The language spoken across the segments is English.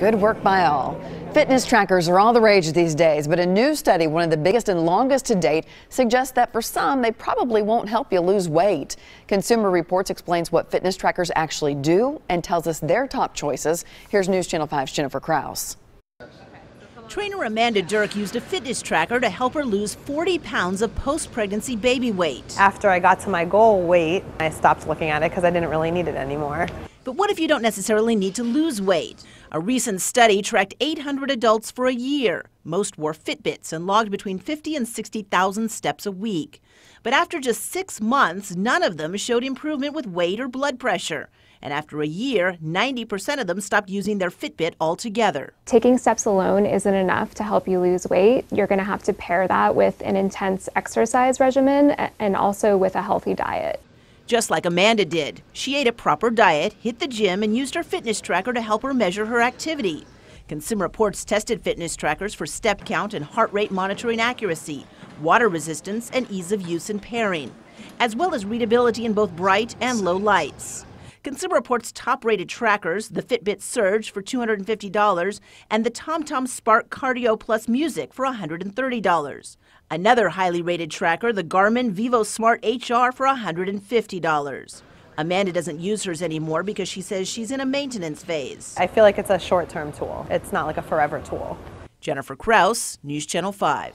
Good work by all. Fitness trackers are all the rage these days, but a new study, one of the biggest and longest to date, suggests that for some, they probably won't help you lose weight. Consumer Reports explains what fitness trackers actually do and tells us their top choices. Here's News Channel 5's Jennifer Kraus. Trainer Amanda Dirk used a fitness tracker to help her lose 40 pounds of post-pregnancy baby weight. After I got to my goal weight, I stopped looking at it because I didn't really need it anymore. But what if you don't necessarily need to lose weight? A recent study tracked 800 adults for a year. Most wore Fitbits and logged between 50 and 60,000 steps a week. But after just six months, none of them showed improvement with weight or blood pressure. And after a year, 90% of them stopped using their Fitbit altogether. Taking steps alone isn't enough to help you lose weight. You're going to have to pair that with an intense exercise regimen and also with a healthy diet. Just like Amanda did, she ate a proper diet, hit the gym, and used her fitness tracker to help her measure her activity. Consumer Reports tested fitness trackers for step count and heart rate monitoring accuracy, water resistance, and ease of use and pairing, as well as readability in both bright and low lights. Consumer Reports' top rated trackers, the Fitbit Surge for $250 and the TomTom Spark Cardio Plus Music for $130. Another highly rated tracker, the Garmin Vivo Smart HR for $150. Amanda doesn't use hers anymore because she says she's in a maintenance phase. I feel like it's a short term tool, it's not like a forever tool. Jennifer Kraus, News Channel 5.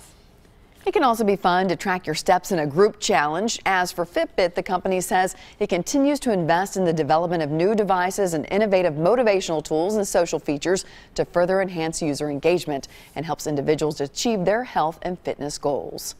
It can also be fun to track your steps in a group challenge. As for Fitbit, the company says it continues to invest in the development of new devices and innovative motivational tools and social features to further enhance user engagement and helps individuals achieve their health and fitness goals.